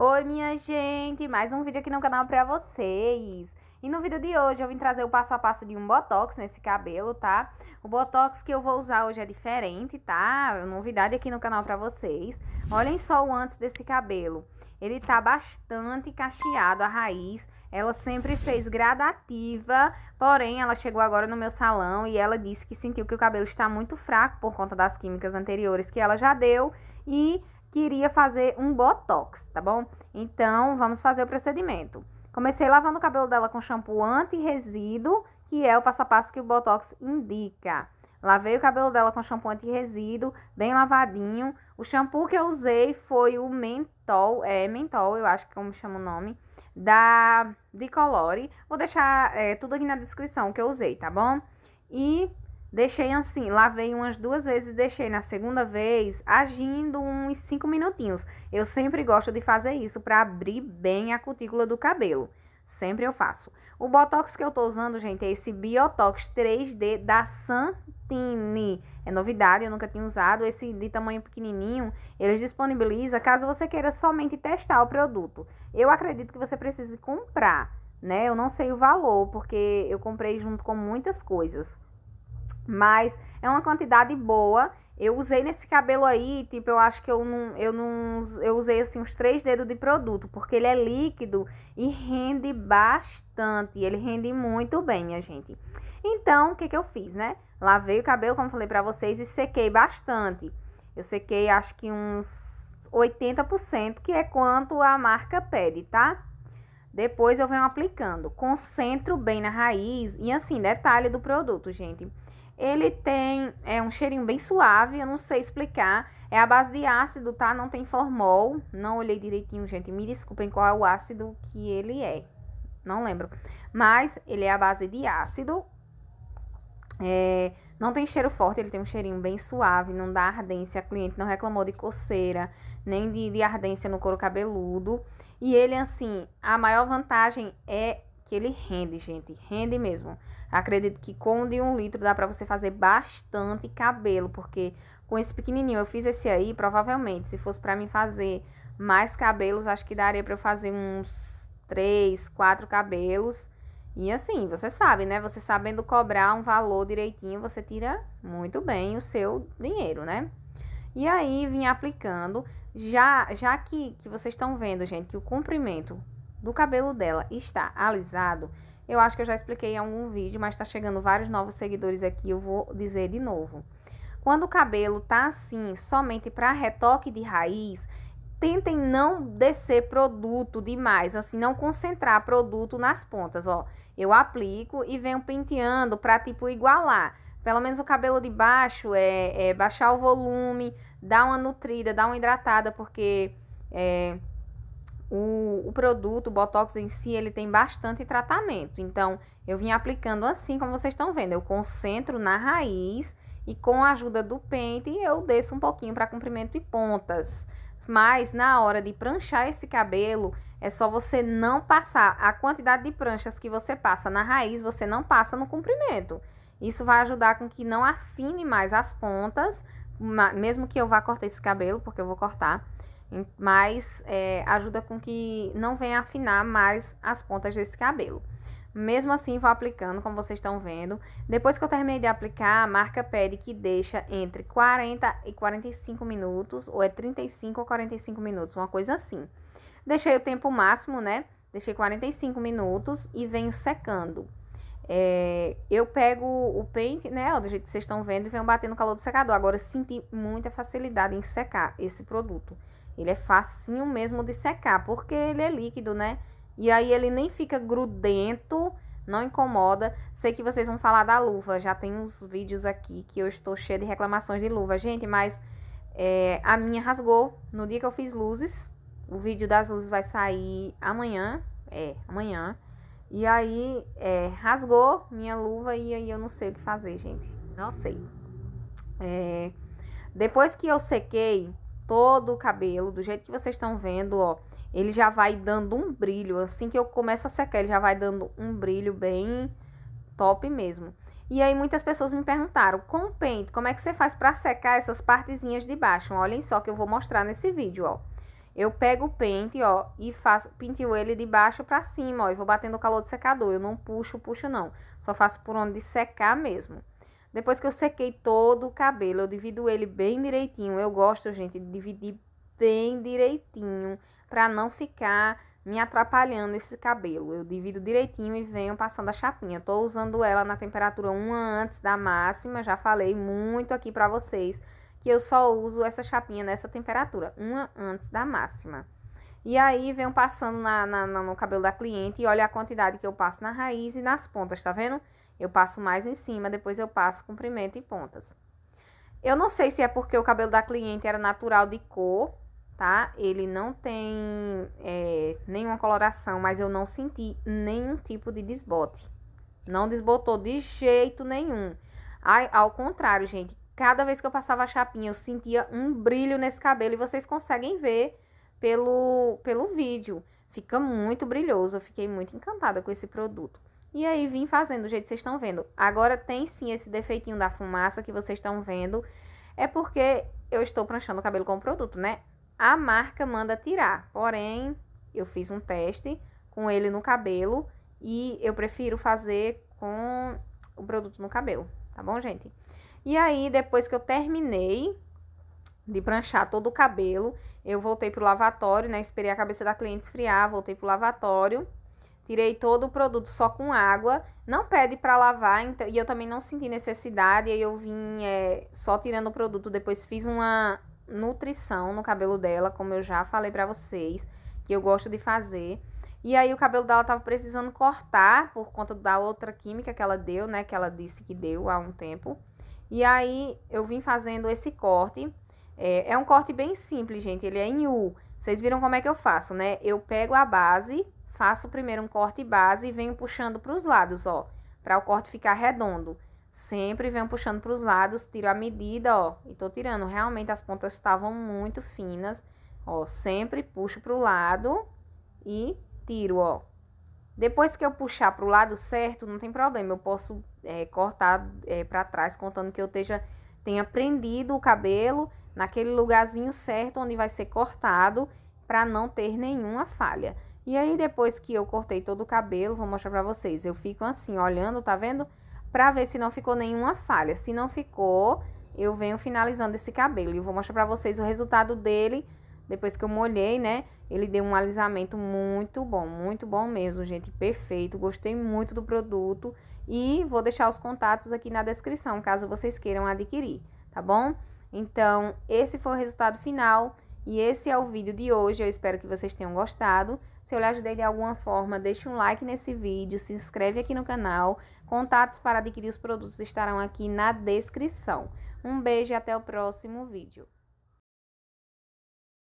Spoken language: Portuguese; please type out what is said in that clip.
Oi, minha gente! Mais um vídeo aqui no canal pra vocês. E no vídeo de hoje eu vim trazer o passo a passo de um botox nesse cabelo, tá? O botox que eu vou usar hoje é diferente, tá? É novidade aqui no canal pra vocês. Olhem só o antes desse cabelo. Ele tá bastante cacheado, a raiz. Ela sempre fez gradativa, porém ela chegou agora no meu salão e ela disse que sentiu que o cabelo está muito fraco por conta das químicas anteriores que ela já deu e queria fazer um botox, tá bom? Então, vamos fazer o procedimento. Comecei lavando o cabelo dela com shampoo anti-resíduo, que é o passo a passo que o botox indica. Lavei o cabelo dela com shampoo anti-resíduo, bem lavadinho. O shampoo que eu usei foi o mentol, é mentol, eu acho que é como chama o nome, da Dicolore. Vou deixar é, tudo aqui na descrição que eu usei, tá bom? E Deixei assim, lavei umas duas vezes e deixei na segunda vez, agindo uns 5 minutinhos. Eu sempre gosto de fazer isso para abrir bem a cutícula do cabelo. Sempre eu faço. O Botox que eu tô usando, gente, é esse Biotox 3D da Santini. É novidade, eu nunca tinha usado. Esse de tamanho pequenininho, eles disponibiliza caso você queira somente testar o produto. Eu acredito que você precise comprar, né? Eu não sei o valor, porque eu comprei junto com muitas coisas. Mas é uma quantidade boa. Eu usei nesse cabelo aí, tipo, eu acho que eu não, eu não, eu usei assim uns três dedos de produto, porque ele é líquido e rende bastante, ele rende muito bem, minha gente. Então, o que que eu fiz, né? Lavei o cabelo, como falei pra vocês, e sequei bastante. Eu sequei, acho que uns 80%, que é quanto a marca pede, tá? Depois eu venho aplicando, concentro bem na raiz e assim, detalhe do produto, gente. Ele tem é, um cheirinho bem suave, eu não sei explicar. É a base de ácido, tá? Não tem formol. Não olhei direitinho, gente. Me desculpem qual é o ácido que ele é. Não lembro. Mas ele é a base de ácido. É, não tem cheiro forte, ele tem um cheirinho bem suave, não dá ardência. A cliente não reclamou de coceira, nem de, de ardência no couro cabeludo. E ele, assim, a maior vantagem é que ele rende, gente, rende mesmo. Acredito que com o de um litro dá para você fazer bastante cabelo, porque com esse pequenininho eu fiz esse aí, provavelmente, se fosse para mim fazer mais cabelos, acho que daria para eu fazer uns três, quatro cabelos. E assim, você sabe, né? Você sabendo cobrar um valor direitinho, você tira muito bem o seu dinheiro, né? E aí, vim aplicando. Já, já que, que vocês estão vendo, gente, que o comprimento do cabelo dela está alisado, eu acho que eu já expliquei em algum vídeo, mas está chegando vários novos seguidores aqui, eu vou dizer de novo. Quando o cabelo tá assim, somente para retoque de raiz, tentem não descer produto demais, assim, não concentrar produto nas pontas, ó. Eu aplico e venho penteando para tipo igualar. Pelo menos o cabelo de baixo é, é, baixar o volume, dar uma nutrida, dar uma hidratada, porque é, o, o, produto, o Botox em si, ele tem bastante tratamento. Então, eu vim aplicando assim, como vocês estão vendo. Eu concentro na raiz e com a ajuda do pente eu desço um pouquinho para comprimento e pontas. Mas na hora de pranchar esse cabelo, é só você não passar a quantidade de pranchas que você passa na raiz, você não passa no comprimento. Isso vai ajudar com que não afine mais as pontas, mesmo que eu vá cortar esse cabelo, porque eu vou cortar mas é, ajuda com que não venha afinar mais as pontas desse cabelo. Mesmo assim, vou aplicando, como vocês estão vendo. Depois que eu terminei de aplicar, a marca pede que deixa entre 40 e 45 minutos, ou é 35 ou 45 minutos, uma coisa assim. Deixei o tempo máximo, né? Deixei 45 minutos e venho secando. É, eu pego o pente, né, do jeito que vocês estão vendo, e venho batendo o calor do secador. Agora, eu senti muita facilidade em secar esse produto. Ele é facinho mesmo de secar, porque ele é líquido, né? E aí ele nem fica grudento, não incomoda. Sei que vocês vão falar da luva, já tem uns vídeos aqui que eu estou cheia de reclamações de luva. Gente, mas é, a minha rasgou no dia que eu fiz luzes. O vídeo das luzes vai sair amanhã, é, amanhã. E aí é, rasgou minha luva e aí eu não sei o que fazer, gente. Não sei. É, depois que eu sequei, todo o cabelo, do jeito que vocês estão vendo, ó. Ele já vai dando um brilho, assim que eu começo a secar, ele já vai dando um brilho bem top mesmo. E aí muitas pessoas me perguntaram, com o pente, como é que você faz para secar essas partezinhas de baixo? Olhem só que eu vou mostrar nesse vídeo, ó. Eu pego o pente, ó, e faço, pinto ele de baixo para cima, ó, e vou batendo o calor do secador. Eu não puxo, puxo não. Só faço por onde secar mesmo. Depois que eu sequei todo o cabelo, eu divido ele bem direitinho. Eu gosto, gente, de dividir bem direitinho para não ficar me atrapalhando esse cabelo. Eu divido direitinho e venho passando a chapinha. Tô usando ela na temperatura 1 antes da máxima. Já falei muito aqui para vocês que eu só uso essa chapinha nessa temperatura, 1 antes da máxima. E aí venho passando na, na, no cabelo da cliente e olha a quantidade que eu passo na raiz e nas pontas, tá vendo? Eu passo mais em cima, depois eu passo comprimento e pontas. Eu não sei se é porque o cabelo da cliente era natural de cor, tá? Ele não tem é, nenhuma coloração, mas eu não senti nenhum tipo de desbote. Não desbotou de jeito nenhum. Ai, ao contrário, gente, cada vez que eu passava a chapinha, eu sentia um brilho nesse cabelo e vocês conseguem ver pelo, pelo vídeo. Fica muito brilhoso, eu fiquei muito encantada com esse produto. E aí vim fazendo do jeito que vocês estão vendo. Agora tem sim esse defeitinho da fumaça que vocês estão vendo. É porque eu estou pranchando o cabelo com o produto, né? A marca manda tirar. Porém, eu fiz um teste com ele no cabelo e eu prefiro fazer com o produto no cabelo, tá bom, gente? E aí, depois que eu terminei de pranchar todo o cabelo, eu voltei pro lavatório, né? Esperei a cabeça da cliente esfriar, voltei pro lavatório Tirei todo o produto só com água. Não pede para lavar, então, e eu também não senti necessidade. aí eu vim é, só tirando o produto. Depois fiz uma nutrição no cabelo dela, como eu já falei para vocês, que eu gosto de fazer. E aí o cabelo dela tava precisando cortar por conta da outra química que ela deu, né? Que ela disse que deu há um tempo. E aí eu vim fazendo esse corte. É, é um corte bem simples, gente. Ele é em U. Vocês viram como é que eu faço, né? Eu pego a base Faço primeiro um corte base e venho puxando para os lados, ó, para o corte ficar redondo. Sempre venho puxando para os lados, tiro a medida, ó, e tô tirando. Realmente as pontas estavam muito finas, ó, sempre puxo para o lado e tiro, ó. Depois que eu puxar para o lado certo, não tem problema, eu posso é, cortar é, para trás, contando que eu esteja, tenha prendido o cabelo naquele lugarzinho certo onde vai ser cortado, para não ter nenhuma falha. E aí depois que eu cortei todo o cabelo, vou mostrar pra vocês. Eu fico assim, olhando, tá vendo? Pra ver se não ficou nenhuma falha. Se não ficou, eu venho finalizando esse cabelo. E vou mostrar pra vocês o resultado dele depois que eu molhei, né? Ele deu um alisamento muito bom, muito bom mesmo, gente. Perfeito, gostei muito do produto. E vou deixar os contatos aqui na descrição, caso vocês queiram adquirir, tá bom? Então, esse foi o resultado final e esse é o vídeo de hoje. Eu espero que vocês tenham gostado. Se eu lhe ajudei de alguma forma, deixe um like nesse vídeo, se inscreve aqui no canal. Contatos para adquirir os produtos estarão aqui na descrição. Um beijo e até o próximo vídeo.